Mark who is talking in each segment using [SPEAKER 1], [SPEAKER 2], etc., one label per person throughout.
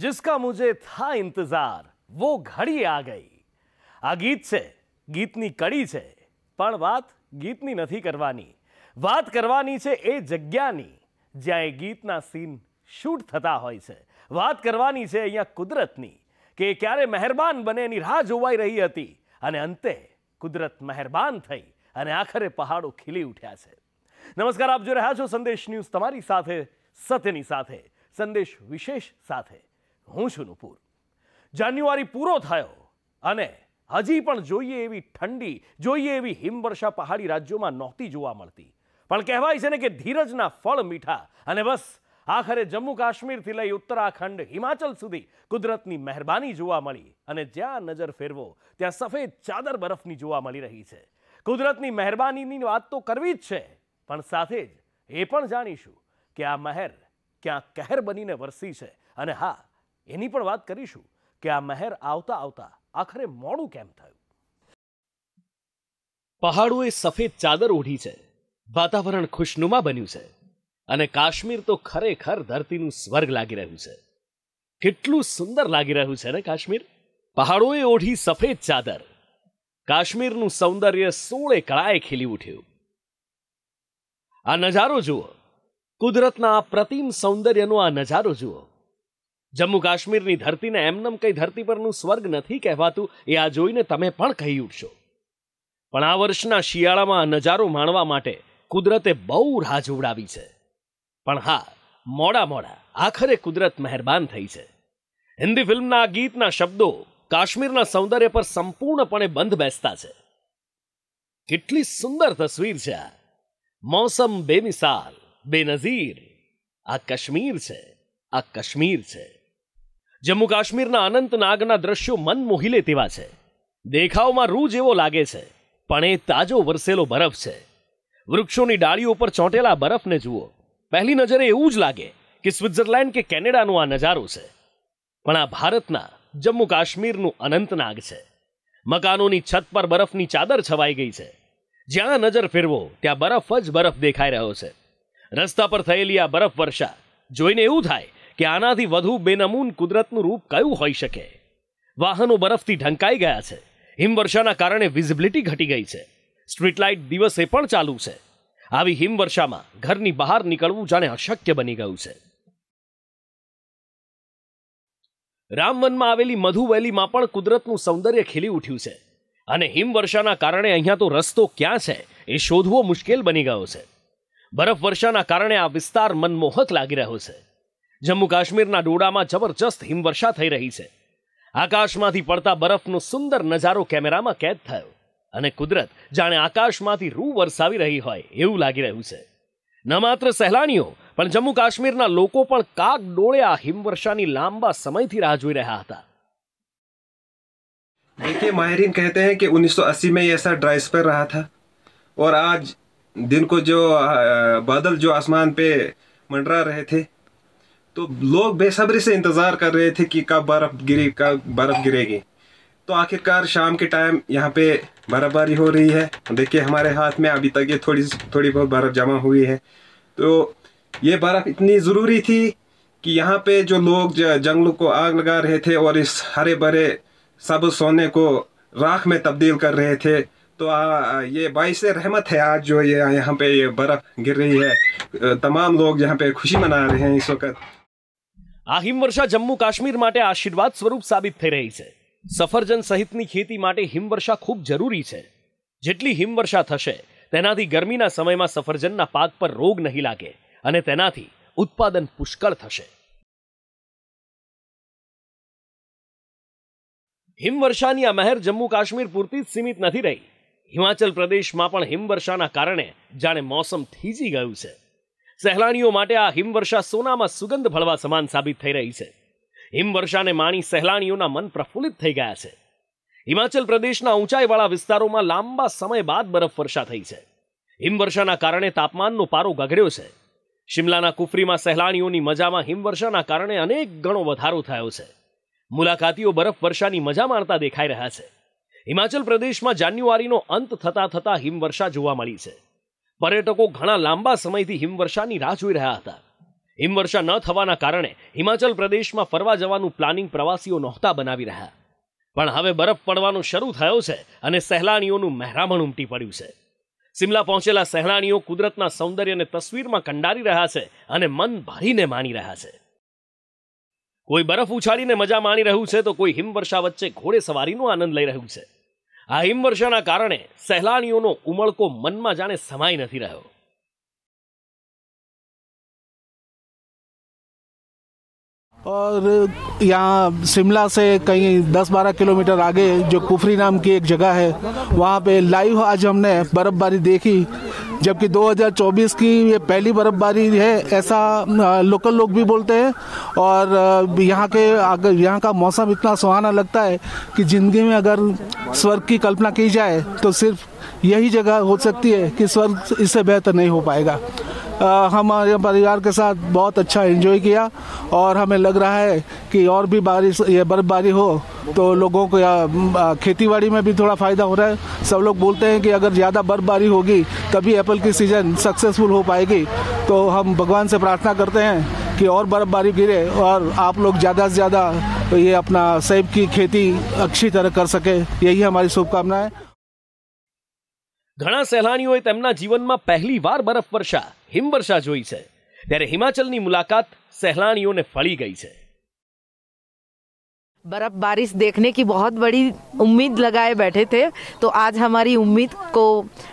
[SPEAKER 1] જિસકા મુજે થા ઇંતજાર વો ઘડી આ ગઈ આ ગીત છે ગીતની કડી છે પણ વાત ગીતની નથી કરવાની વાત કરવાની છે એ જગ્યાની જ્યાં એ ગીતના સીન શૂટ થતા હોય છે વાત કરવાની છે અહીંયા કુદરતની કે ક્યારે મહેરબાન બને એની રાહ જોવાઈ રહી હતી અને અંતે કુદરત મહેરબાન થઈ અને આખરે પહાડો ખીલી ઉઠ્યા છે નમસ્કાર આપ જો રહ્યા છો સંદેશ ન્યૂઝ તમારી સાથે સત્યની સાથે સંદેશ વિશેષ સાથે હું છું નુપુર જાન્યુઆરી પૂરો થયો અને હજી પણ જોઈએ એવી ઠંડી જોઈએ એવી હિમવર્ષા પહાડી રાજ્યોમાં નહોતી જોવા મળતી પણ કહેવાય છે ને કે ધીરજના ફળ મીઠા અને બસ આખરે જમ્મુ કાશ્મીરથી લઈ ઉત્તરાખંડ હિમાચલ સુધી કુદરતની મહેરબાની જોવા મળી અને જ્યાં નજર ફેરવો ત્યાં સફેદ ચાદર બરફની જોવા મળી રહી છે કુદરતની મહેરબાનીની વાત તો કરવી જ છે પણ સાથે જ એ પણ જાણીશું કે આ મહેર ક્યાં કહેર બનીને વરસી છે અને હા એની પણ વાત કરીશું કે આ મહેર આવતા આવતા આખરે મોડું કેમ થયું પહાડોએ સફેદ ચાદર ઓઢી છે વાતાવરણ ખુશનુમા બન્યું છે અને કાશ્મીર તો ખરેખર ધરતીનું સ્વર્ગ લાગી રહ્યું છે કેટલું સુંદર લાગી રહ્યું છે ને કાશ્મીર પહાડોએ ઓઢી સફેદ ચાદર કાશ્મીરનું સૌંદર્ય સોળે કળાએ ખીલી ઉઠ્યું આ નજારો જુઓ કુદરતના આ પ્રતિમ સૌંદર્યનો આ નજારો જુઓ જમ્મુ કાશ્મીરની ધરતીને એમનેમ કંઈ ધરતી પરનું સ્વર્ગ નથી કહેવાતું એ આ જોઈને તમે પણ કહી ઉઠશો પણ આ વર્ષના શિયાળામાં નજારો માણવા માટે કુદરતે બહુ રાહ જોવડાવી છે પણ હા મોડા મોડા આખરે કુદરત મહેરબાન થઈ છે હિન્દી ફિલ્મના આ ગીતના શબ્દો કાશ્મીરના સૌંદર્ય પર સંપૂર્ણપણે બંધ બેસતા છે કેટલી સુંદર તસવીર છે આ મોસમ બેમિસાલ બેનઝીર આ કશ્મીર છે આ કશ્મીર છે જમ્મુ કાશ્મીરના અનંતનાગના દ્રશ્યો મન મોહી લે તેવા છે દેખાવમાં રૂ જેવો લાગે છે પણ એ તાજો વરસેલો બરફ છે વૃક્ષોની ડાળીઓ પર ચોંટેલા બરફને જુઓ પહેલી નજરે એવું જ લાગે કે સ્વિટ્ઝરલેન્ડ કે કેનેડાનું આ નજારો છે પણ આ ભારતના જમ્મુ કાશ્મીરનું અનંતનાગ છે મકાનોની છત પર બરફની ચાદર છવાઈ ગઈ છે જ્યાં નજર ફેરવો ત્યાં બરફ જ બરફ દેખાઈ રહ્યો છે રસ્તા પર થયેલી આ બરફ વર્ષા જોઈને એવું થાય કે આનાથી વધુ બેનમૂન કુદરતનું રૂપ કયું હોઈ શકે વાહનો બરફથી ઢંકાઈ ગયા છે હિમવર્ષાના કારણે વિઝિબિલિટી ઘટી ગઈ છે સ્ટ્રીટ દિવસે પણ ચાલુ છે આવી હિમવર્ષામાં ઘરની બહાર નીકળવું જાણે અશક્ય બની ગયું છે રામવનમાં આવેલી મધુવેલીમાં પણ કુદરતનું સૌંદર્ય ખીલી ઉઠ્યું છે અને હિમવર્ષાના કારણે અહીંયા તો રસ્તો ક્યાં છે એ શોધવો મુશ્કેલ બની ગયો છે બરફવર્ષાના કારણે આ વિસ્તાર મનમોહક લાગી રહ્યો છે જમ્મુ કાશ્મીરના ડોડામાં જબરજસ્ત હિમવર્ષા થઈ રહી છે આકાશમાંથી પડતા બરફનો સુંદર નજારો કેમેરામાં કેદ થયો અને કુદરત જાણે આકાશમાંથી રૂ વરસાવી રહી હોય એવું લાગી રહ્યું છે ન માત્ર સહેલાણીઓ પણ જમ્મુ કાશ્મીરના લોકો પણ કાક ડોળે આ હિમવર્ષાની લાંબા સમયથી રાહ જોઈ રહ્યા હતા देखिए माहरीन कहते हैं कि 1980 में ऐसा ड्राई स्पेल रहा था और आज दिन को जो बादल जो आसमान पे मंडरा रहे थे तो लोग बेसब्री से इंतज़ार कर रहे थे कि कब बर्फ़ गिरी कब बर्फ़ गिरेगी तो आखिरकार शाम के टाइम यहाँ पे बर्फबारी हो रही है देखिए हमारे हाथ में अभी तक ये थोड़ी थोड़ी बहुत बर्फ़ जमा हुई है तो ये बर्फ़ इतनी ज़रूरी थी कि यहाँ पे जो लोग जंगलों को आग लगा रहे थे और इस हरे भरे सब सोने को राख में तब्दील कर रहे थे तो आ, ये बाईस रहमत है आज जो ये यहाँ पे ये बर्फ़ गिर रही है तमाम लोग यहाँ पे खुशी मना रहे हैं इस वक्त આ હિમવર્ષા જમ્મુ કાશ્મીર માટે આશીર્વાદ સ્વરૂપ સાબિત થઈ રહી છે સફરજન સહિતની ખેતી માટે હિમવર્ષા ખૂબ જરૂરી છે જેટલી હિમવર્ષા થશે તેનાથી ગરમીના સમયમાં સફરજનના પાક પર રોગ નહીં લાગે અને તેનાથી ઉત્પાદન પુષ્કળ થશે હિમવર્ષાની આ મહેર જમ્મુ કાશ્મીર પૂરતી જ સીમિત નથી રહી હિમાચલ પ્રદેશમાં પણ હિમવર્ષાના કારણે જાણે મોસમ થીજી ગયું છે સહેલાણીઓ માટે આ હિમવર્ષા સોનામાં સુગંધ ભળવા સમાન સાબિત થઈ રહી છે હિમવર્ષાને માણી સહેલાણીઓના મન પ્રફુલ્લિત થઈ ગયા છે હિમાચલ પ્રદેશના ઊંચાઈવાળા વિસ્તારોમાં લાંબા સમય બાદ બરફવર્ષા થઈ છે હિમવર્ષાના કારણે તાપમાનનો પારો ગગડ્યો છે શિમલાના કુફરીમાં સહેલાણીઓની મજામાં હિમવર્ષાના કારણે અનેક ગણો વધારો થયો છે મુલાકાતીઓ બરફવર્ષાની મજા માણતા દેખાઈ રહ્યા છે હિમાચલ પ્રદેશમાં જાન્યુઆરીનો અંત થતા થતા હિમવર્ષા જોવા મળી છે પર્યટકો ઘણા લાંબા સમયથી હિમવર્ષાની રાહ જોઈ રહ્યા હતા હિમવર્ષા ન થવાના કારણે હિમાચલ પ્રદેશમાં ફરવા જવાનું પ્લાનિંગ પ્રવાસીઓ નહોતા બનાવી રહ્યા પણ હવે બરફ પડવાનો શરૂ થયો છે અને સહેલાણીઓનું મહેરામણ ઉમટી પડ્યું છે સિમલા પહોંચેલા સહેલાણીઓ કુદરતના સૌંદર્યને તસવીરમાં કંડારી રહ્યા છે અને મન ભરીને માણી રહ્યા છે કોઈ બરફ ઉછાળીને મજા માણી રહ્યું છે તો કોઈ હિમવર્ષા વચ્ચે ઘોડે સવારીનો આનંદ લઈ રહ્યું છે આ હિમવર્ષાના કારણે સહેલાણીઓનો ઉમળકો મનમાં જાણે સમાઈ નથી રહ્યો और यहाँ शिमला से कहीं 10-12 किलोमीटर आगे जो कुफरी नाम की एक जगह है वहाँ पे लाइव आज हमने बर्फ़बारी देखी जबकि 2024 की ये पहली बर्फ़बारी है ऐसा लोकल लोग भी बोलते हैं और यहाँ के अगर यहाँ का मौसम इतना सुहाना लगता है कि ज़िंदगी में अगर स्वर्ग की कल्पना की जाए तो सिर्फ यही जगह हो सकती है कि स्वर्ग इससे बेहतर नहीं हो पाएगा हमारे परिवार के साथ बहुत अच्छा एंजॉय किया और हमें लग रहा है कि और भी बारिश ये बर्फबारी हो तो लोगों को या खेती बाड़ी में भी थोड़ा फ़ायदा हो रहा है सब लोग बोलते हैं कि अगर ज़्यादा बर्फबारी होगी तभी एप्पल की सीज़न सक्सेसफुल हो पाएगी तो हम भगवान से प्रार्थना करते हैं कि और बर्फबारी गिरे और आप लोग ज़्यादा से ज़्यादा ये अपना सेब की खेती अच्छी तरह कर सके यही हमारी शुभकामना है ઘણા સહેલાણીઓએ તેમના જીવનમાં પહેલી વાર બરફ વર્ષા હિમવર્ષા જોઈ છે ત્યારે હિમાચલની મુલાકાત સહેલાણીઓને ફળી ગઈ છે बर्फ बारिश देखने की बहुत बड़ी उम्मीद लगाए बैठे थे तो आज हमारी उम्मीद को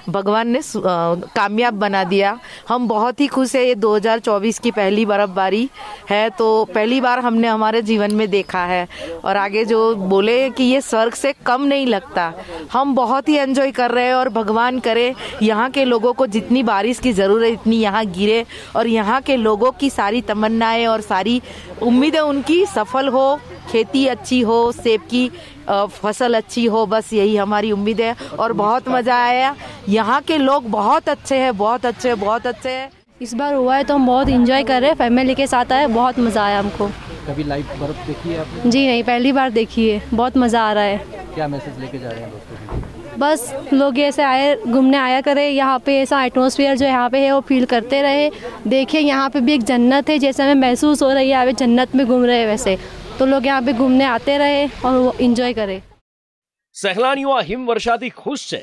[SPEAKER 1] भगवान ने कामयाब बना दिया हम बहुत ही खुश है ये 2024 की पहली बर्फबारी है तो पहली बार हमने हमारे जीवन में देखा है और आगे जो बोले कि ये स्वर्ग से कम नहीं लगता हम बहुत ही एंजॉय कर रहे हैं और भगवान करे यहाँ के लोगों को जितनी बारिश की ज़रूरत है इतनी यहाँ गिरे और यहाँ के लोगों की सारी तमन्नाएँ और सारी उम्मीदें उनकी सफल हो खेती अच्छी हो सेब की फसल अच्छी हो बस यही हमारी उम्मीद है और बहुत मज़ा आया यहाँ के लोग बहुत अच्छे हैं बहुत अच्छे हैं बहुत अच्छे हैं इस बार हुआ है तो हम बहुत इंजॉय कर रहे हैं फैमिली के साथ आए बहुत मज़ा आया हमको कभी लाइव बर्फ देखी है आपने जी नहीं पहली बार देखी है बहुत मज़ा आ रहा है क्या मैसेज लेके जा रहे हैं दोस्तों बस लोग ऐसे आए घूमने आया करें यहाँ पे ऐसा एटमोसफियर जो यहाँ पे है वो फील करते रहे देखिए यहाँ पे भी एक जन्नत है जैसे हमें महसूस हो रही है यहाँ पे जन्नत में घूम रहे हैं वैसे तो लोग यहाँ पे घूमने आते रहे और ઇન્જોય કરે સહેલાણીઓ આ હિમવર્ષાથી ખુશ છે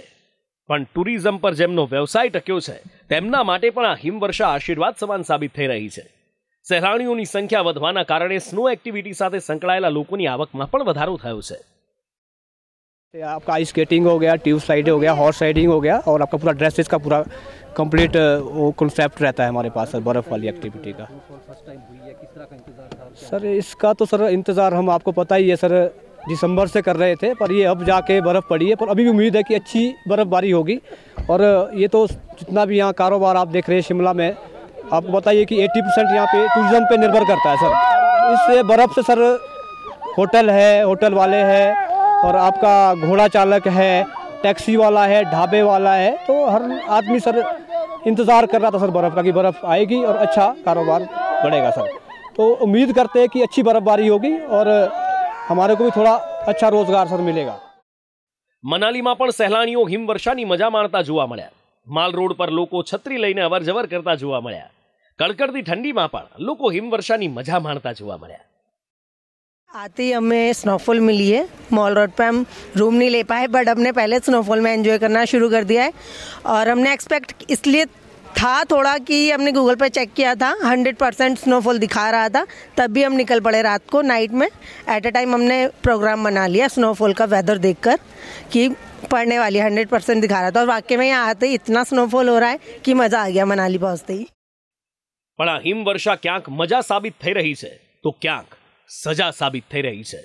[SPEAKER 1] પણ ટુરિઝમ પર જેમનો વ્યવસાય ટક્યો છે તેમના માટે પણ આ હિમવર્ષા આશીર્વાદ સમાન સાબિત થઈ રહી છે સહેલાણીઓની સંખ્યા વધવાના કારણે સ્નો એક્ટિવિટી સાથે સંકળાયેલા લોકોની આવકમાં પણ વધારો થયો છે आपका आइस સ્કેટિંગ हो गया ट्यूब स्लाइडिंग हो गया हॉर्स राइडिंग हो गया और आपका पूरा ड्रेसेस का पूरा कंप्लीट uh, वो कॉन्सेप्ट रहता है हमारे पास सर बर्फ़ वाली एक्टिविटी का सर इसका तो सर इंतज़ार हम आपको पता ही है सर दिसंबर से कर रहे थे पर ये अब जाके बर्फ़ पड़ी है पर अभी भी उम्मीद है कि अच्छी बर्फ़बारी होगी और ये तो जितना भी यहाँ कारोबार आप देख रहे हैं शिमला में आपको बताइए कि 80 परसेंट यहाँ पे टूरिज़्म पे निर्भर करता है सर इस बर्फ़ से सर होटल है होटल वाले हैं और आपका घोड़ा चालक है टैक्सी वाला है ढाबे वाला है तो हर आदमी सर इंतज़ार कर रहा था सर बर्फ़ का कि बर्फ़ आएगी और अच्छा कारोबार बढ़ेगा सर तो उम्मीद करते हैं कि अच्छी बर्फबारी होगी और हमारे को भी थोड़ा अच्छा रोजगार सर मिलेगा मनाली में सहलाओ हिमवर्षा की मजा मणता मब्या माल रोड पर लोग छतरी लई अवर जवर करता मब्या कड़कड़ती ठंडी में हिमवर्षा की मजा मणता मब्या आते ही हमें स्नोफॉल मिली है मॉल रोड पे हम रूम नहीं ले पाए बट हमने पहले स्नोफॉल में एंजॉय करना शुरू कर दिया है और हमने एक्सपेक्ट इसलिए था थोड़ा कि हमने गूगल पे चेक किया था 100 परसेंट स्नोफॉल दिखा रहा था तब भी हम निकल पड़े रात को नाइट में एट अ टाइम हमने प्रोग्राम बना लिया स्नोफॉल का वेदर कर कि पढ़ने वाली हंड्रेड परसेंट दिखा रहा था और वाकई में यहाँ आते ही इतना स्नोफॉल हो रहा है कि मज़ा आ गया मनाली पहुँचते ही बड़ा हिम वर्षा क्या मजा साबित थे रही से तो क्या સજા સાબિત થઈ રહી છે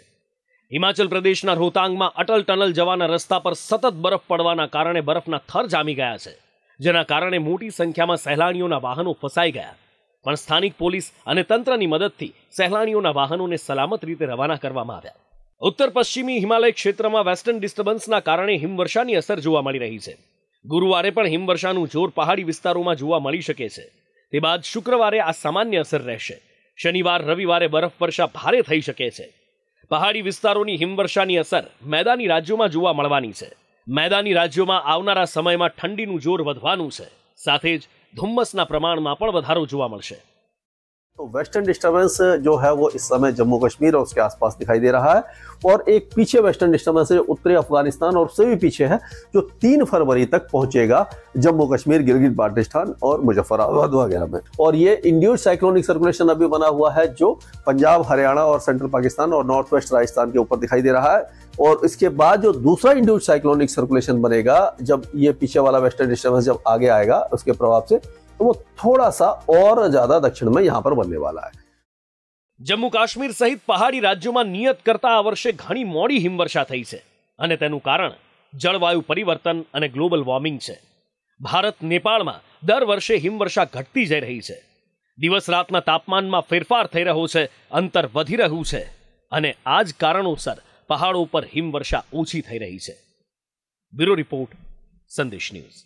[SPEAKER 1] હિમાચલ પ્રદેશના રોહતાંગમાં અટલ ટનલ જવાના રસ્તા પર સતત બરફ પડવાના કારણે બરફના થર જામી ગયા છે જેના કારણે મોટી સંખ્યામાં સહેલાણીઓના વાહનો ફસાઈ ગયા પણ સ્થાનિક પોલીસ અને તંત્રની મદદથી સહેલાણીઓના વાહનોને સલામત રીતે રવાના કરવામાં આવ્યા ઉત્તર પશ્ચિમી હિમાલય ક્ષેત્રમાં વેસ્ટર્ન ડિસ્ટર્બન્સના કારણે હિમવર્ષાની અસર જોવા મળી રહી છે ગુરુવારે પણ હિમવર્ષાનું જોર પહાડી વિસ્તારોમાં જોવા મળી શકે છે તે બાદ શુક્રવારે આ સામાન્ય અસર રહેશે શનિવાર રવિવારે બરફવર્ષા ભારે થઈ શકે છે પહાડી વિસ્તારોની હિમવર્ષાની અસર મેદાની રાજ્યોમાં જોવા મળવાની છે મેદાની રાજ્યોમાં આવનારા સમયમાં ઠંડીનું જોર વધવાનું છે સાથે જ ધુમ્મસના પ્રમાણમાં પણ વધારો જોવા મળશે तो वेस्टर्न डिस्टर्बेंस जो है वो इस समय जम्मू कश्मीर और उसके आसपास दिखाई दे रहा है और एक पीछे वेस्टर्न डिस्टर्बेंस है जो उत्तरी अफगानिस्तान और उससे भी पीछे है जो तीन फरवरी तक पहुंचेगा जम्मू कश्मीर गिरगिट बाल्टिस्तान और मुजफ्फराबाद वगैरह में और ये इंड्यूस साइक्लोनिक सर्कुलेशन अभी बना हुआ है जो पंजाब हरियाणा और सेंट्रल पाकिस्तान और नॉर्थ वेस्ट राजस्थान के ऊपर दिखाई दे रहा है और इसके बाद जो दूसरा इंड्यूस साइक्लोनिक सर्कुलेशन बनेगा जब ये पीछे वाला वेस्टर्न डिस्टर्बेंस जब आगे आएगा उसके प्रभाव से तो वो थोड़ा सा और ज्यादा दक्षिण में यहां पर बनने वाला है જમ્મુ કાશ્મીર સહિત પહાડી રાજ્યોમાં નિયત કરતાં આ વર્ષે ઘણી મોડી હિમવર્ષા થઈ છે અને તેનું કારણ જળવાયુ પરિવર્તન અને ગ્લોબલ વોર્મિંગ છે ભારત નેપાળમાં દર વર્ષે હિમવર્ષા ઘટતી જઈ રહી છે દિવસ રાતના તાપમાનમાં ફેરફાર થઈ રહ્યો છે અંતર વધી રહ્યું છે અને આ જ કારણોસર પહાડો પર હિમવર્ષા ઓછી થઈ રહી છે બ્યુરો રિપોર્ટ સંદેશ ન્યૂઝ